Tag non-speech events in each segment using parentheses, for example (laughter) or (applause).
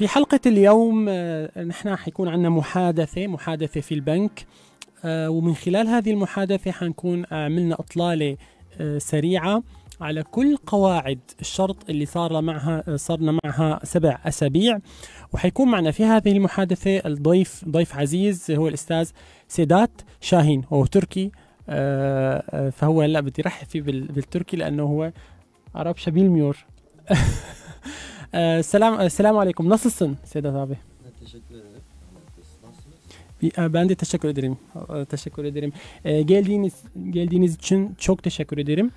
في حلقة اليوم آه، نحن حيكون عندنا محادثة محادثة في البنك آه، ومن خلال هذه المحادثة حنكون آه، عملنا إطلالة سريعة على كل قواعد الشرط اللي صار معها صرنا معها سبع أسابيع وحيكون معنا في هذه المحادثة الضيف ضيف عزيز هو الأستاذ سيدات شاهين هو تركي فهو هلا بدي رحب فيه بالتركي لأنه هو عرب شبيل ميور (laughs) Ee, selam e, selam aleyküm. Nasılsın Sedat abi? teşekkür ederim. E, ben de teşekkür ederim. E, teşekkür ederim. geldiğiniz geldiğiniz için çok teşekkür ederim.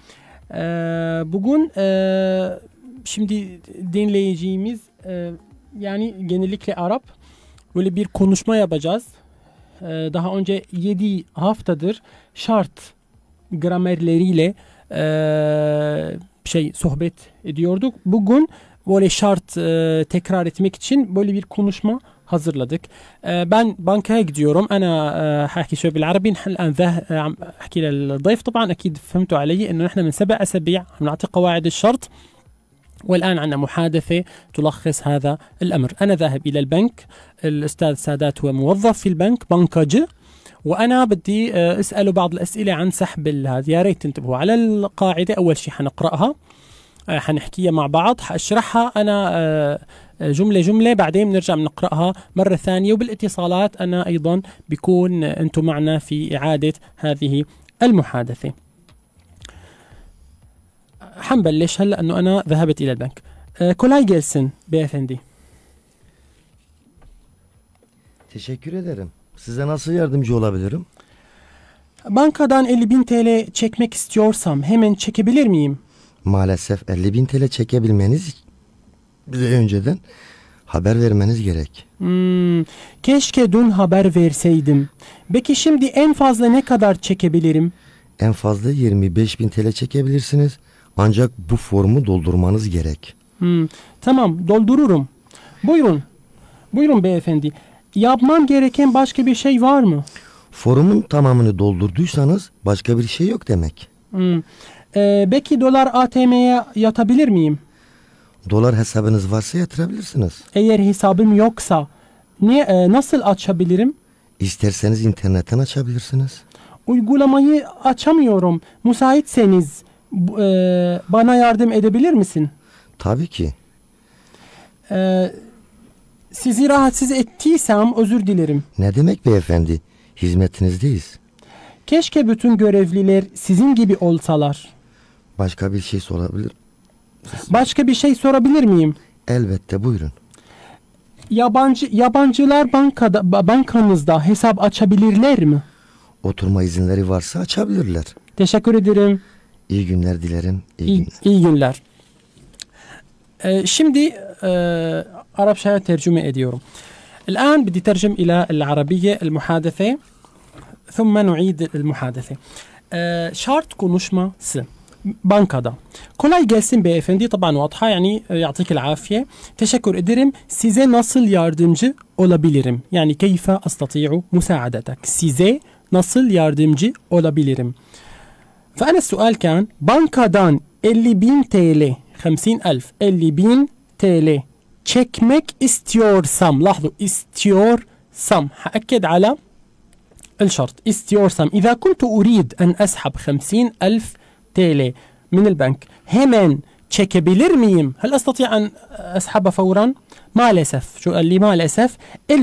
bugün şimdi dinleyeceğimiz yani genellikle Arap böyle bir konuşma yapacağız. daha önce 7 haftadır şart gramerleriyle şey sohbet ediyorduk. Bugün voley şart e, tekrar etmek için böyle bir konuşma hazırladık. E, ben bankaya gidiyorum. أنا حاحكي شوي بالعربي نحن الآن ذه أحكي للضيف طبعا أكيد فهمتوا علي أنه نحن من سبع أسابيع عم نعطي قواعد الشرط والآن عندنا محادثة تلخص هذا الأمر أنا ذاهب إلى البنك الأستاذ سادات هو موظف في البنك بنكاجي وانا بدي اساله بعض الاسئله عن سحب هذا يا ريت تنتبهوا على القاعده اول شيء حنقراها آه، حنحكيها مع بعض حاشرحها انا آه، آه، جملة جملة بعدين بنرجع بنقرأها مرة ثانية وبالاتصالات أنا أيضا بكون أنتم معنا في إعادة هذه المحادثة حنبلش هلا انه انا ذهبت الى البنك كولاي جيلسن beyefendi Teşekkür ederim. Size nasıl yardımcı olabilirim? Bankadan 50 bin TL çekmek istiyorsam hemen çekebilir miyim? maalesef 50 bin TL çekebilmeniz bize önceden haber vermeniz gerek. Hmm, keşke dün haber verseydim. Peki şimdi en fazla ne kadar çekebilirim? En fazla 25 bin TL çekebilirsiniz. Ancak bu formu doldurmanız gerek. Hmm, tamam doldururum. Buyurun. Buyurun beyefendi. Yapmam gereken başka bir şey var mı? Formun tamamını doldurduysanız başka bir şey yok demek. Hmm. E, dolar ATM'ye yatabilir miyim? Dolar hesabınız varsa yatırabilirsiniz. Eğer hesabım yoksa ne e, nasıl açabilirim? İsterseniz internetten açabilirsiniz. Uygulamayı açamıyorum. Müsaitseniz e, bana yardım edebilir misin? Tabii ki. E, sizi rahatsız ettiysem özür dilerim. Ne demek beyefendi? Hizmetinizdeyiz. Keşke bütün görevliler sizin gibi olsalar. Başka bir şey sorabilir Başka bir şey sorabilir miyim? Elbette buyurun. Yabancı yabancılar bankada bankanızda hesap açabilirler mi? Oturma izinleri varsa açabilirler. Teşekkür ederim. İyi günler dilerim. İyi, iyi günler. İyi günler. Ee, şimdi e, Arapçaya tercüme ediyorum. الآن بدي ترجم إلى العربية المحادثة ثم نعيد المحادثة. Ee, şart konuşması. بانكادا كولاي جالسين بيفندي طبعا واضحة يعني يعطيك العافية تشكر إدرم سيزي نصل ياردمجي أولا بيليرم يعني كيف أستطيع مساعدتك سيزي نصل ياردمجي أولا بيليرم فأنا السؤال كان بانكا دان اللي بين تيلي 50000 اللي بين تيلي تشيك ميك استيور سام لاحظوا استيور سام حأكد على الشرط استيور سام إذا كنت أريد أن أسحب 50000 TL من البنك همن çekebilir ميم هل أستطيع أن أسحب فورا؟ الاسف شو قال لي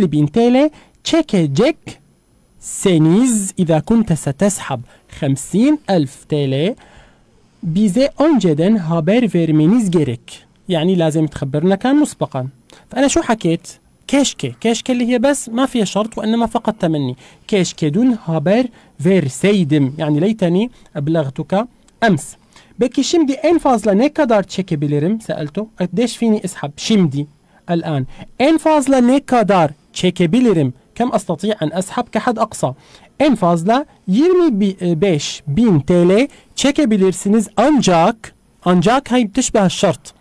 بين 50.000 تشيك جيك سينيز إذا كنت ستسحب الف تالي بيزي اون جدن هابير فيرمينيز جيريك يعني لازم تخبرنا كان مسبقا فأنا شو حكيت؟ كشكي كشكي اللي هي بس ما فيها شرط وإنما فقط تمني كشكي دون هابر فير سيدم يعني ليتني أبلغتك ems. Peki şimdi en fazla ne kadar çekebilirim? Seeltu. Eddeş ishab. Şimdi. الآن. En fazla ne kadar çekebilirim? Kem astati'a en ashab kehad aksa. En fazla 25 e, bin TL çekebilirsiniz ancak ancak hayb teşbeh şart.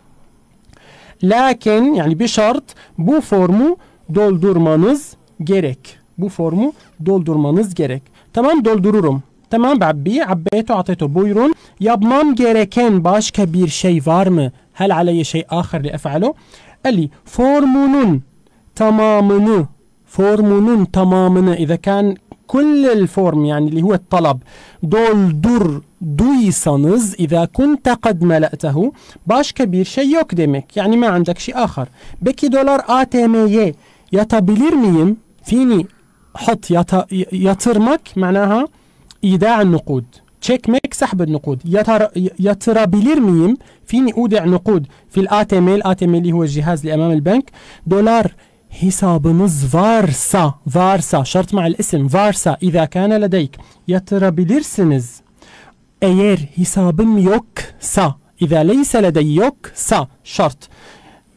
Lakin yani bir şart bu formu doldurmanız gerek. Bu formu doldurmanız gerek. Tamam doldururum. Tamam babbi abbeytu ateytu buyurun يابمام جيريكين باش كبير شي فارم هل علي شيء آخر لأفعله؟ قال لي فورمونون تمامن فورمونون تمامن إذا كان كل الفورم يعني اللي هو الطلب دول دور دوي سانز إذا كنت قد ملأته باش كبير شيء يقدمك يعني ما عندك شيء آخر بكي دولار آتيمي يتبلير ميم فيني حط يت... يترمك معناها إيداع النقود çekmek sahb nukud. Yatar, yatırabilir miyim? Fini ude' nukud. Fil ATM, ATM li huve cihaz li emam bank. Dolar hesabınız varsa, varsa, şart ma'al isim, varsa, اذا كان لديك, yatırabilirsiniz. Eğer hesabım yoksa, اذا ليس لدي yoksa, şart.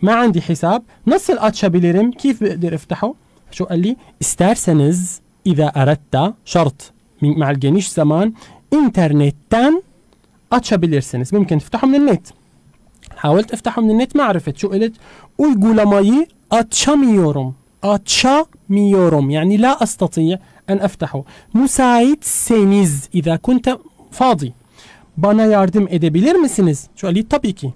ما عندي حساب نصل اتشابيليرم كيف بقدر افتحه شو قال لي استرسنز اذا اردت شرط مع الجنيش زمان internetten açabilirsiniz. Mümkün tıftahı من net. Havalt tıftahı من net ما Şu شو uygulamayı açamıyorum. Açamıyorum Yani la لا en أن Müsait seniz. İza kunte fadi. Bana yardım edebilir misiniz? Şu Şöyle tabii ki.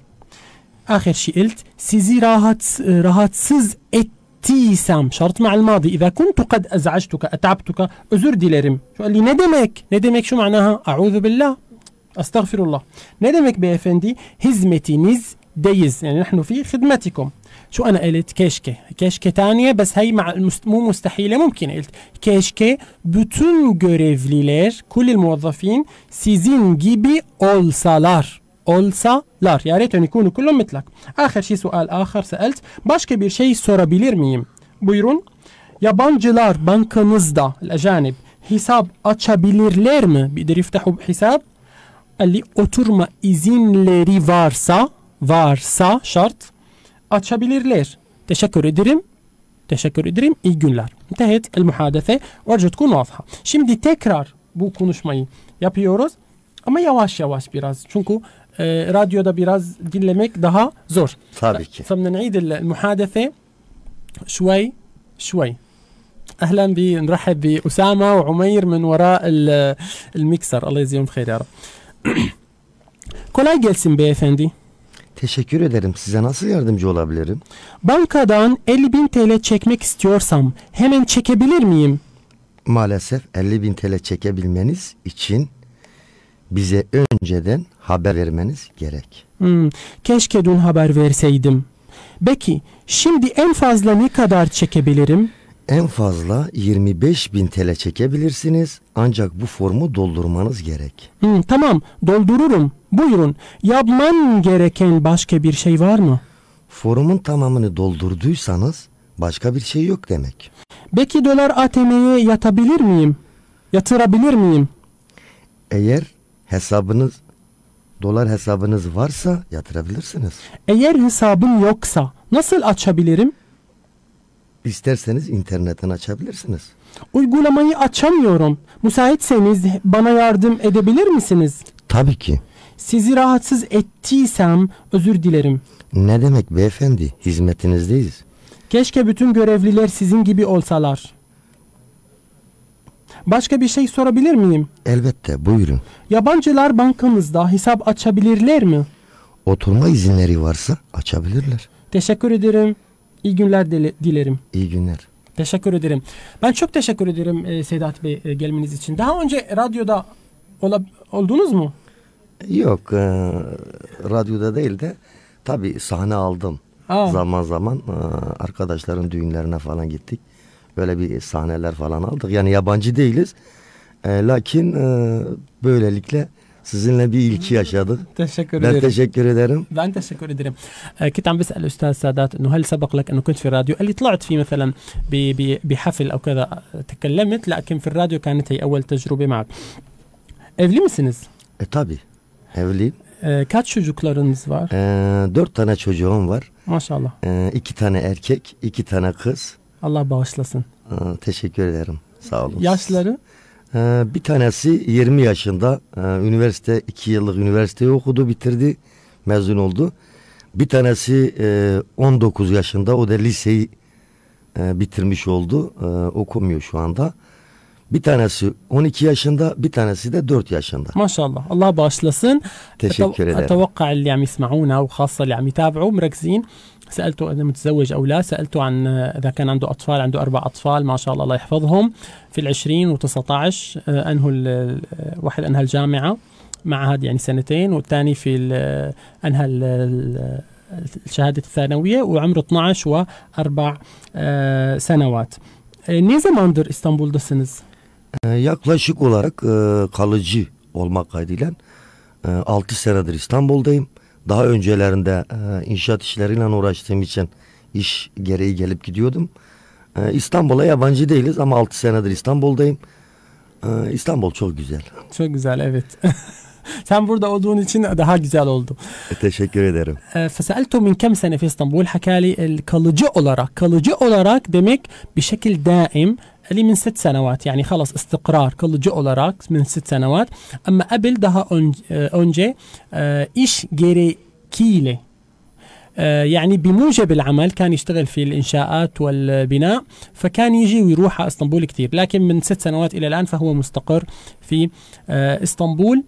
Ahir şey قلت sizi rahat rahatsız et İstiysem şart ma'al madi. İza kuntu kad ez'actuka et'abtuka. Özür dilerim. Şu Ali ne demek? Ne demek şu manaha? Euzu billah. Estağfirullah. Ne demek beyefendi? Hizmetiniz deyiz. Yani nahnu fi hizmetikum. شو انا قلت keşke. Keşke taniye bes hey mu mustahile mümkün قلت. Keşke bütün görevliler, kulil muvazzafin sizin gibi olsalar olsalar. Ya reten ikunu kullun mitlak. Ahir şey sual ahar seelt. Başka bir şey sorabilir miyim? Buyurun. Yabancılar bankanızda ejanib hesap açabilirler mi? Bir iftahu hesap. Ali oturma izinleri varsa varsa şart açabilirler. Teşekkür ederim. Teşekkür ederim. İyi günler. İntehet el muhadese. Orca tkun vazha. Şimdi tekrar bu konuşmayı yapıyoruz. Ama yavaş yavaş biraz. Çünkü e, radyoda biraz dinlemek daha zor. Tabii ki. فبنعيد المحادثة شوي شوي اهلا بنرحب باسامه وعمير من وراء الميكسر الله يجزيهم خير يا رب. Kolay gelsin beyefendi. Teşekkür ederim. Size nasıl yardımcı olabilirim? Bankadan 50 bin TL çekmek istiyorsam hemen çekebilir miyim? Maalesef 50 bin TL çekebilmeniz için bize önceden haber vermeniz gerek. Hmm, keşke dün haber verseydim. Peki şimdi en fazla ne kadar çekebilirim? En fazla 25 bin TL çekebilirsiniz ancak bu formu doldurmanız gerek. Hmm, tamam doldururum. Buyurun yapman gereken başka bir şey var mı? Formun tamamını doldurduysanız başka bir şey yok demek. Peki dolar ATM'ye yatabilir miyim? Yatırabilir miyim? Eğer hesabınız dolar hesabınız varsa yatırabilirsiniz. Eğer hesabım yoksa nasıl açabilirim? İsterseniz internetten açabilirsiniz. Uygulamayı açamıyorum. Müsaitseniz bana yardım edebilir misiniz? Tabii ki. Sizi rahatsız ettiysem özür dilerim. Ne demek beyefendi? Hizmetinizdeyiz. Keşke bütün görevliler sizin gibi olsalar. Başka bir şey sorabilir miyim? Elbette buyurun. Yabancılar bankamızda hesap açabilirler mi? Oturma izinleri varsa açabilirler. Teşekkür ederim. İyi günler dilerim. İyi günler. Teşekkür ederim. Ben çok teşekkür ederim e, Sedat Bey e, gelmeniz için. Daha önce radyoda ola, oldunuz mu? Yok. E, radyoda değil de tabii sahne aldım. Aa. Zaman zaman e, arkadaşların düğünlerine falan gittik. Böyle bir sahneler falan aldık. Yani yabancı değiliz. E, lakin e, böylelikle Sizinle bir ilki hmm, yaşadık. Teşekkür ederim. ben teşekkür ederim. Ben teşekkür ederim. كنت عم بسأل الأستاذ سادات إنه هل سبق لك إنه كنت في الراديو؟ قال لي طلعت فيه مثلا بحفل أو كذا تكلمت لكن في الراديو كانت هي أول تجربة معك. Evli misiniz? E tabi. Evliyim. E, kaç çocuklarınız var? E, dört tane çocuğum var. Maşallah. E, iki tane erkek, iki tane kız. Allah bağışlasın. Aa, teşekkür ederim. Sağ olun. Yaşları? Ee, bir tanesi 20 yaşında ee, üniversite 2 yıllık üniversiteyi okudu, bitirdi, mezun oldu. Bir tanesi e, 19 yaşında o da liseyi e, bitirmiş oldu. E, okumuyor şu anda. Bir tanesi 12 yaşında, bir tanesi de 4 yaşında. Maşallah. Allah bagıslasın Teşekkür ederim. أتوقع am yismauna ve وخاصة اللي am yitabu mrakzin. سألته إذا متزوج أو لا سألته عن إذا كان عنده أطفال عنده أربع أطفال ما شاء الله الله يحفظهم في العشرين وتسعة عشر أنه واحد أنهى الجامعة مع معهد يعني سنتين والثاني في أنهى الشهادة الثانوية وعمره 12 وأربع سنوات. نيزا ماندر إسطنبول İstanbul'dasınız? Ee, yaklaşık olarak e, kalıcı olmak kaydıyla e, 6 senedir İstanbul'dayım. Daha öncelerinde e, inşaat işleriyle uğraştığım için iş gereği gelip gidiyordum. E, İstanbul'a yabancı değiliz ama 6 senedir İstanbul'dayım. İstanbul çok güzel. Çok güzel evet. (laughs) Sen burada olduğun için daha güzel oldu. Teşekkür ederim. Feseltu min kem sene fi İstanbul hakali kalıcı olarak. Kalıcı olarak demek bir şekilde daim اللي من ست سنوات يعني خلص استقرار كل olarak من ست سنوات أما قبل daha اونجي آه، إيش جيري كيلي آه، يعني بموجب العمل كان يشتغل في الإنشاءات والبناء فكان يجي ويروح على اسطنبول كثير لكن من ست سنوات إلى الآن فهو مستقر في آه، اسطنبول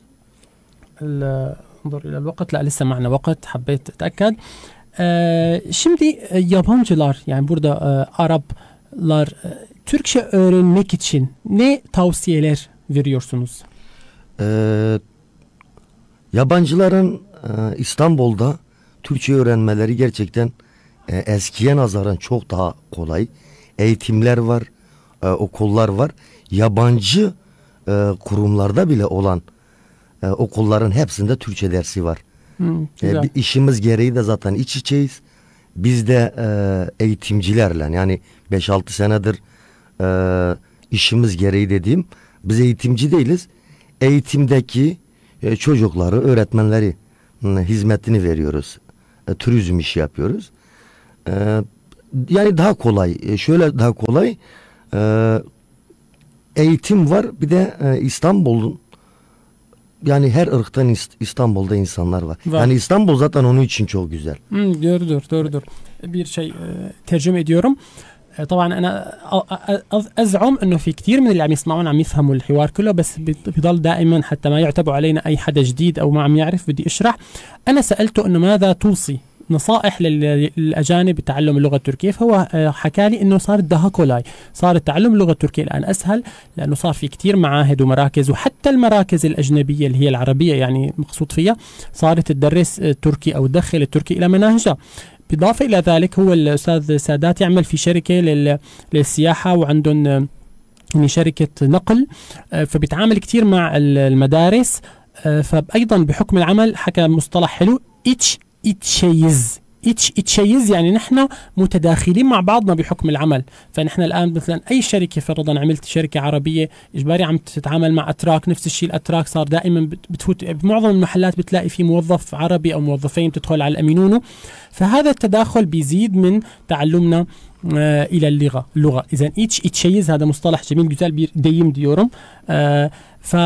انظر إلى الوقت لا لسه معنا وقت حبيت أتأكد يابانجلار يعني برضه عرب لار Türkçe öğrenmek için ne tavsiyeler veriyorsunuz? Ee, yabancıların e, İstanbul'da Türkçe öğrenmeleri gerçekten e, eskiye nazaran çok daha kolay. Eğitimler var, e, okullar var. Yabancı e, kurumlarda bile olan e, okulların hepsinde Türkçe dersi var. Hmm, güzel. E, işimiz gereği de zaten iç içeyiz. Biz de e, eğitimcilerle yani 5-6 senedir e, işimiz gereği dediğim biz eğitimci değiliz. Eğitimdeki e, çocukları, öğretmenleri hizmetini veriyoruz. E, turizm işi yapıyoruz. E, yani daha kolay, e, şöyle daha kolay e, eğitim var. Bir de e, İstanbul'un yani her ırktan İstanbul'da insanlar var. var. Yani İstanbul zaten onun için çok güzel. Hı, doğrudur, doğrudur. Bir şey e, tercüme ediyorum. طبعا انا ازعم انه في كثير من اللي عم يسمعونا عم يفهموا الحوار كله بس بضل دائما حتى ما يعتبوا علينا اي حدا جديد او ما عم يعرف بدي اشرح انا سالته انه ماذا توصي نصائح للاجانب بتعلم اللغه التركيه فهو حكى لي انه صار الدهاكولاي صار تعلم اللغه التركيه الان اسهل لانه صار في كثير معاهد ومراكز وحتى المراكز الاجنبيه اللي هي العربيه يعني مقصود فيها صارت تدرس التركي او تدخل التركي الى مناهجها بالإضافة إلى ذلك هو الأستاذ سادات يعمل في شركة للسياحة وعندهم آه، يعني شركة نقل آه، فبيتعامل كثير مع المدارس آه، فأيضا بحكم العمل حكى مصطلح حلو اتش اتشيز اتش اتشيز يعني نحن متداخلين مع بعضنا بحكم العمل فنحن الان مثلا اي شركه فرضا عملت شركه عربيه اجباري عم تتعامل مع اتراك نفس الشيء الاتراك صار دائما بتفوت بمعظم المحلات بتلاقي في موظف عربي او موظفين بتدخل على الامينونو فهذا التداخل بيزيد من تعلمنا آه الى اللغه اللغه اذا اتش اتشيز هذا مصطلح جميل جدا ديم ديورم آه ف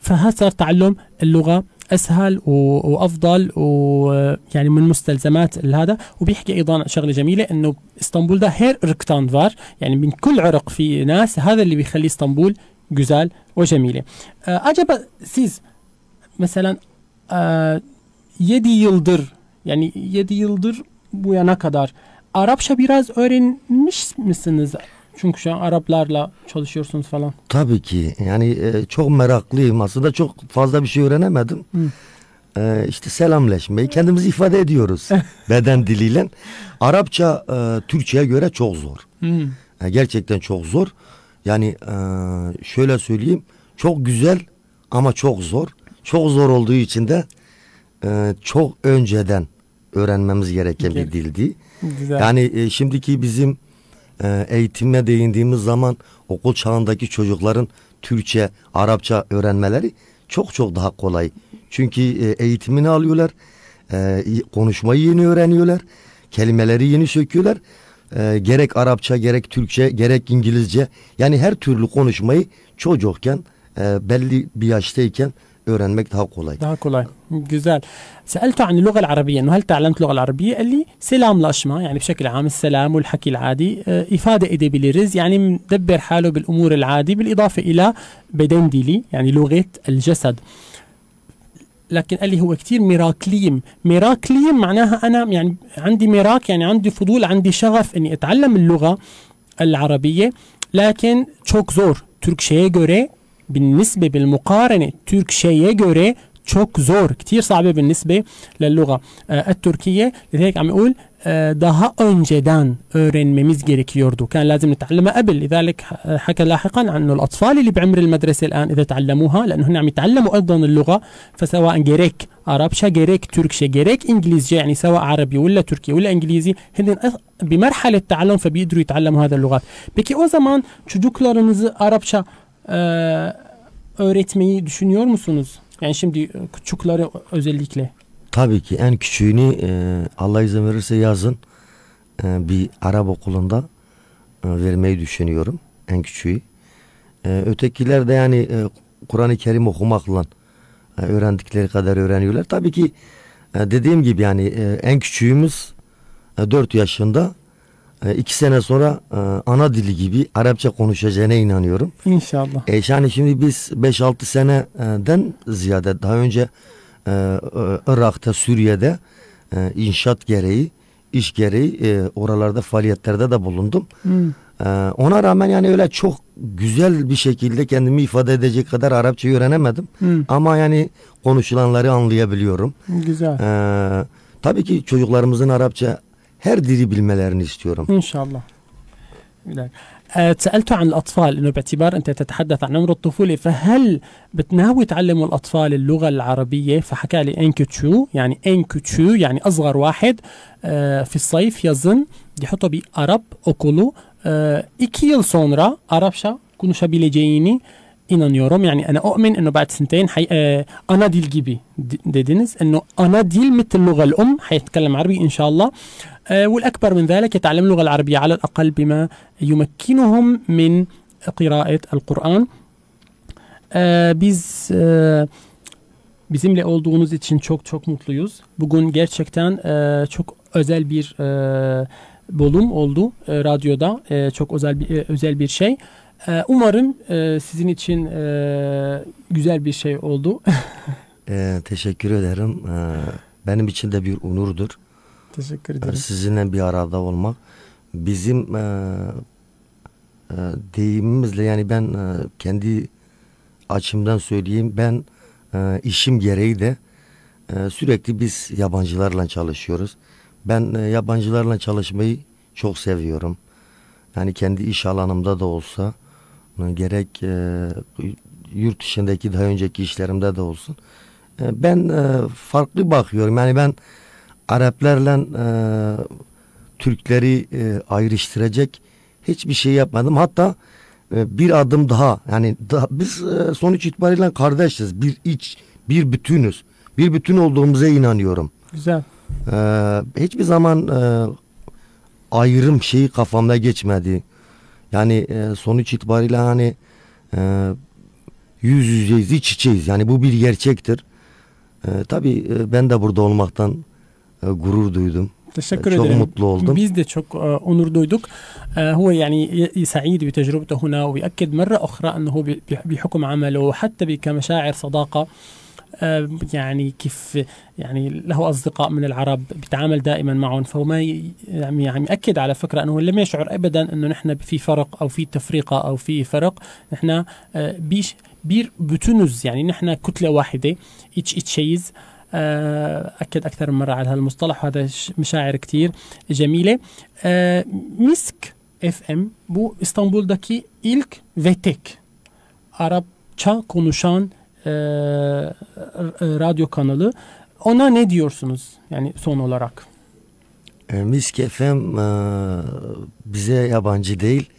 فهذا صار تعلم اللغه اسهل وافضل ويعني من مستلزمات هذا وبيحكي ايضا شغله جميله انه اسطنبول ده هير اركتان فار يعني من كل عرق في ناس هذا اللي بيخلي اسطنبول جزال وجميله آه، اجب سيز مثلا آه، يدي يلدر يعني يدي يلدر بويا yana kadar Arapça اورين مش مثل Çünkü şu an Araplarla çalışıyorsunuz falan. Tabii ki. Yani e, çok meraklıyım aslında. Çok fazla bir şey öğrenemedim. Hı. E, işte selamleşmeyi kendimizi ifade ediyoruz (laughs) beden diliyle. Arapça e, Türkçe'ye göre çok zor. Yani e, gerçekten çok zor. Yani e, şöyle söyleyeyim. Çok güzel ama çok zor. Çok zor olduğu için de e, çok önceden öğrenmemiz gereken bir dildi. Güzel. Yani e, şimdiki bizim e, ee, eğitime değindiğimiz zaman okul çağındaki çocukların Türkçe, Arapça öğrenmeleri çok çok daha kolay. Çünkü e, eğitimini alıyorlar, e, konuşmayı yeni öğreniyorlar, kelimeleri yeni söküyorlar. E, gerek Arapça, gerek Türkçe, gerek İngilizce yani her türlü konuşmayı çocukken belli bir yaştayken öğrenmek daha kolay. Daha kolay. Güzel. سألته عن اللغة العربية إنه هل تعلمت اللغة العربية؟ قال لي سلام لاشما يعني بشكل عام السلام والحكي العادي آه، إفادة ايدي بليرز يعني مدبر حاله بالأمور العادي بالإضافة إلى بدنديلي يعني لغة الجسد. لكن قال لي هو كثير ميراكليم ميراكليم معناها أنا يعني عندي ميراك يعني عندي فضول عندي شغف إني أتعلم اللغة العربية لكن تشوك زور تركشيه göre بالنسبة بالمقارنة التركشية يجري تشوك زور كتير صعبة بالنسبة للغة آه، التركية لذلك عم يقول daha önceden öğrenmemiz يوردو كان لازم نتعلمها قبل لذلك آه، حكى لاحقا عن الأطفال اللي بعمر المدرسة الآن إذا تعلموها لأنهم عم يتعلموا أيضا اللغة فسواء جريك عربشة جريك تركشة جريك إنجليزية يعني سواء عربي ولا تركي ولا إنجليزي هن بمرحلة تعلم فبيقدروا يتعلموا هذا اللغات. Peki أو زمان çocuklarınızı Arapça e, öğretmeyi düşünüyor musunuz? Yani şimdi e, küçükleri özellikle. Tabii ki en küçüğünü e, Allah izin verirse yazın e, bir Arap okulunda e, vermeyi düşünüyorum. En küçüğü. E, ötekiler de yani e, Kur'an-ı Kerim okumakla e, öğrendikleri kadar öğreniyorlar. Tabii ki e, dediğim gibi yani e, en küçüğümüz e, 4 yaşında ee, iki sene sonra e, ana dili gibi Arapça konuşacağına inanıyorum. İnşallah. E, yani şimdi biz 5-6 seneden ziyade daha önce e, e, Irak'ta, Suriye'de inşaat gereği, iş gereği oralarda faaliyetlerde de bulundum. Hmm. Ona rağmen yani öyle çok güzel bir şekilde kendimi ifade edecek kadar Arapça öğrenemedim. Hmm. Ama yani konuşulanları anlayabiliyorum. Güzel. Ee, tabii ki çocuklarımızın Arapça her dili bilmelerini istiyorum. İnşallah. Bilal. عن الأطفال أنه باعتبار أنت تتحدث عن عمر الطفولة فهل بتناوي تعلموا الأطفال اللغة العربية فحكى لي انكتشو يعني انكتشو يعني أصغر واحد آه، في الصيف يظن يحطه بأرب أوكولو أرب شا sonra Arapça konuşabileceğini inanıyorum. يعني انا أؤمن انه بعد سنتين حي... آه، انا دي الجيبي دي دينيس انه انا ديل مثل اللغه الام حيتكلم عربي ان شاء الله آه، والاكبر من ذلك يتعلم اللغه العربيه على الاقل بما يمكنهم من قراءه القران. آه، biz bizimle olduğunuz için çok çok mutluyuz. Bugün gerçekten çok özel bir bölüm oldu radyoda. Çok özel bir özel bir şey. Ee, umarım e, sizin için e, güzel bir şey oldu. (laughs) ee, teşekkür ederim. Ee, benim için de bir onurdur. Teşekkür ee, ederim. Sizinle bir arada olmak. Bizim e, e, deyimimizle yani ben e, kendi açımdan söyleyeyim. Ben e, işim gereği de e, sürekli biz yabancılarla çalışıyoruz. Ben e, yabancılarla çalışmayı çok seviyorum. Yani kendi iş alanımda da olsa ee, gerek e, yurt dışındaki daha önceki işlerimde de olsun. Ee, ben e, farklı bakıyorum. Yani ben Araplarla e, Türkleri e, ayrıştıracak hiçbir şey yapmadım. Hatta e, bir adım daha yani daha, biz sonuç itibariyle kardeşiz. Bir iç, bir bütünüz. Bir bütün olduğumuza inanıyorum. Güzel. E, hiçbir zaman e, ayrım şeyi kafamda geçmedi. Yani e, sonuç itibariyle hani e, yüz yüzeyiz, iç içeyiz. Yani bu bir gerçektir. E, tabii e, ben de burada olmaktan e, gurur duydum. Teşekkür e, çok mutlu oldum. Biz de çok e, onur duyduk. E, yani هو يعني سعيد بتجربته هنا ويأكد مرة أخرى أنه بحكم hatta وحتى كمشاعر صداقة آه، يعني كيف يعني له أصدقاء من العرب بيتعامل دائما معهم فهو ما يعني عم يعني يأكد على فكرة أنه لم يشعر أبدا أنه نحن في فرق أو في تفرقة أو في فرق نحن آه، بيش بير بتونز يعني نحن كتلة واحدة اتش اتشيز آه، أكد أكثر من مرة على هالمصطلح وهذا مشاعر كتير جميلة مسك اف ام اسطنبول دكي ilk ve عرب تشا كونوشان e, radyo kanalı. Ona ne diyorsunuz yani son olarak? E, Misk FM e, bize yabancı değil.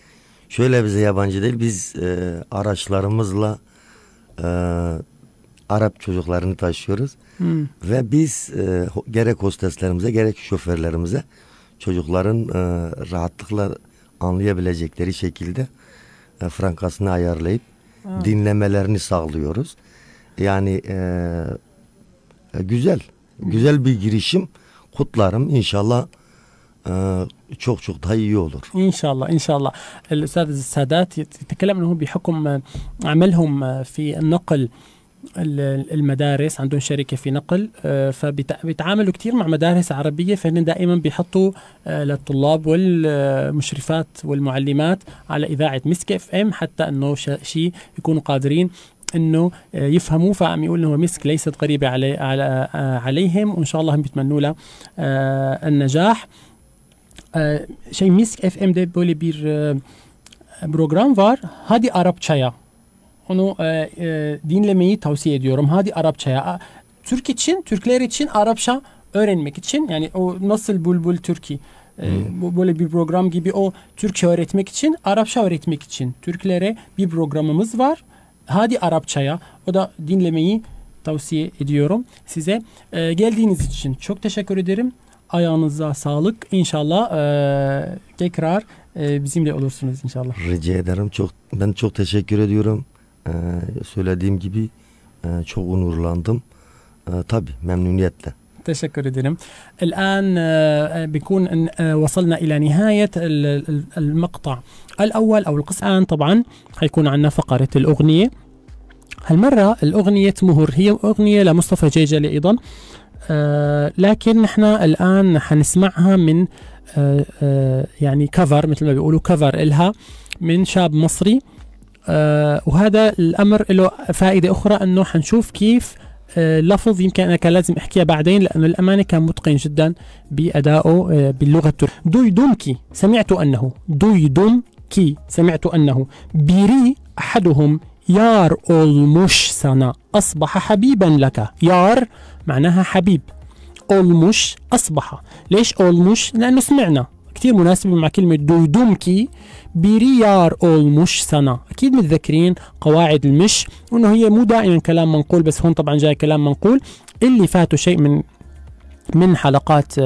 Şöyle bize yabancı değil. Biz e, araçlarımızla e, Arap çocuklarını taşıyoruz. Hmm. Ve biz e, gerek hosteslerimize gerek şoförlerimize çocukların e, rahatlıkla anlayabilecekleri şekilde e, frankasını ayarlayıp hmm. dinlemelerini sağlıyoruz. Yani e, güzel. Güzel bir girişim. Kutlarım inşallah e, çok çok daha iyi olur ان شاء الله ان شاء الله الاستاذ السادات يتكلم انه بحكم عملهم في النقل المدارس عندهم شركه في نقل فبيتعاملوا كثير مع مدارس عربيه فهن دائما بيحطوا للطلاب والمشرفات والمعلمات على اذاعه مسك اف ام حتى انه شيء يكونوا قادرين انه يفهموه فعم يقول انه مسك ليست غريبه علي على عليهم وان شاء الله هم بيتمنوا له النجاح şey Misk FM'de böyle bir program var. Hadi Arapçaya. Onu e, e, dinlemeyi tavsiye ediyorum. Hadi Arapçaya. Türk için, Türkler için Arapça öğrenmek için yani o nasıl bulbul Türki hmm. bu böyle bir program gibi o Türkçe öğretmek için, Arapça öğretmek için Türklere bir programımız var. Hadi Arapçaya o da dinlemeyi tavsiye ediyorum size. E, geldiğiniz için çok teşekkür ederim. Ayağınıza sağlık. İnşallah e, tekrar e, bizimle olursunuz inşallah. Rica ederim. Çok ben çok teşekkür ediyorum. E, söylediğim gibi e, çok onurlandım. E, tabii memnuniyetle. تشكر درم الآن آه، آه، بيكون آه، وصلنا إلى نهاية المقطع الأول أو القسم الآن طبعا حيكون عندنا فقرة الأغنية هالمرة الأغنية مهر هي أغنية لمصطفى جيجلي أيضا لكن نحن الآن حنسمعها من يعني كفر مثل ما بيقولوا كفر إلها من شاب مصري وهذا الأمر له فائدة أخرى أنه حنشوف كيف آه، لفظ يمكن انا كان لازم احكيها بعدين لانه الامانه كان متقن جدا بادائه آه، باللغه التركيه دويدومكي سمعت انه دويدومكي سمعت انه بيري احدهم يار اولموش سنا أصبح حبيبا لك يار معناها حبيب اولموش أصبح ليش اولموش لأنه سمعنا كتير مناسبة مع كلمة دويدومكي بريار مش سنة أكيد متذكرين قواعد المش وأنه هي مو دائما كلام منقول بس هون طبعا جاي كلام منقول اللي فاته شيء من من حلقات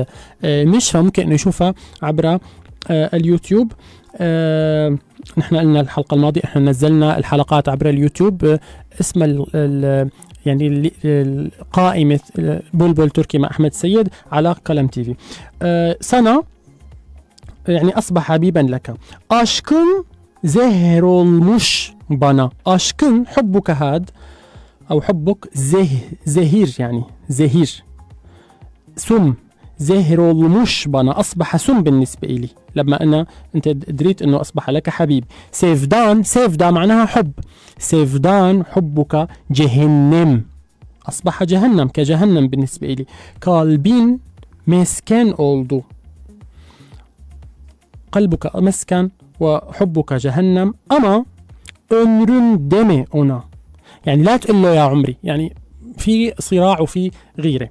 آه، مش فممكن انه يشوفها عبر آه، اليوتيوب آه، نحن قلنا الحلقه الماضيه احنا نزلنا الحلقات عبر اليوتيوب اسم ال يعني قائمه بلبل تركي مع احمد سيد على قلم تيفي سنه يعني أصبح حبيبا لك أشكن زهر المش بنا أشكن حبك هاد أو حبك زه زهير يعني زهير سم زهر المش بنا أصبح سم بالنسبة إلي لما أنا أنت دريت أنه أصبح لك حبيب سيفدان سيفدا معناها حب سيفدان حبك جهنم أصبح جهنم كجهنم بالنسبة إلي كالبين مسكن اولدو قلبك مسكن وحبك جهنم أما أمر دمي أنا يعني لا تقول له يا عمري يعني في صراع وفي غيره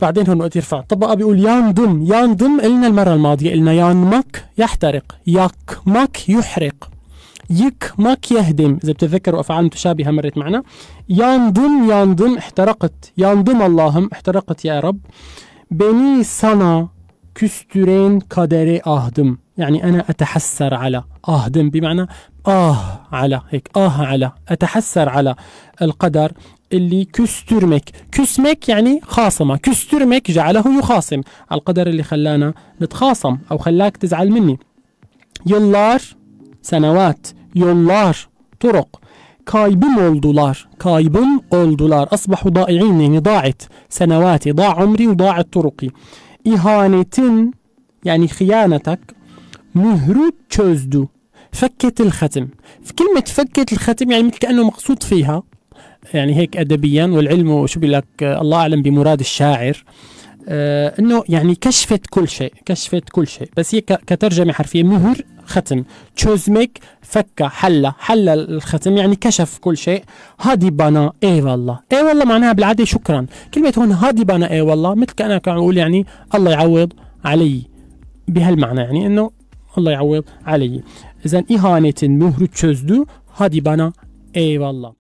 بعدين هون وقت يرفع الطبقه بيقول ينضم ينضم قلنا المره الماضيه قلنا ينمك يحترق يكمك يحرق يكمك يهدم اذا بتتذكروا افعال متشابهه مرت معنا ينضم ينضم احترقت ينضم اللهم احترقت يا رب بني سنا كسترين كادري أهدم يعني أنا أتحسر على أهدم بمعنى آه على هيك آه على أتحسر على القدر اللي كسترمك كسمك يعني خاصمة كسترمك جعله يخاصم القدر اللي خلانا نتخاصم أو خلاك تزعل مني يلار سنوات يلار طرق kaybım oldular kaybım oldular اصبحوا ضائعين يعني ضاعت سنواتي ضاع عمري وضاعت طرقي ihanetin يعني خيانتك مهروب تشوزدو فكت الختم في كلمة فكت الختم يعني مثل كأنه مقصود فيها يعني هيك أدبيا والعلم شو لك الله أعلم بمراد الشاعر آه، أنه يعني كشفت كل شيء كشفت كل شيء بس هي كترجمة حرفية مهر ختم ميك فك حل حل الختم يعني كشف كل شيء هادي بانا اي والله اي والله معناها بالعاده شكرا كلمه هون هادي بانا اي والله مثل كأنا اقول يعني الله يعوض علي بهالمعنى يعني انه الله يعوض علي اذا اهانه مهر هادي بانا اي والله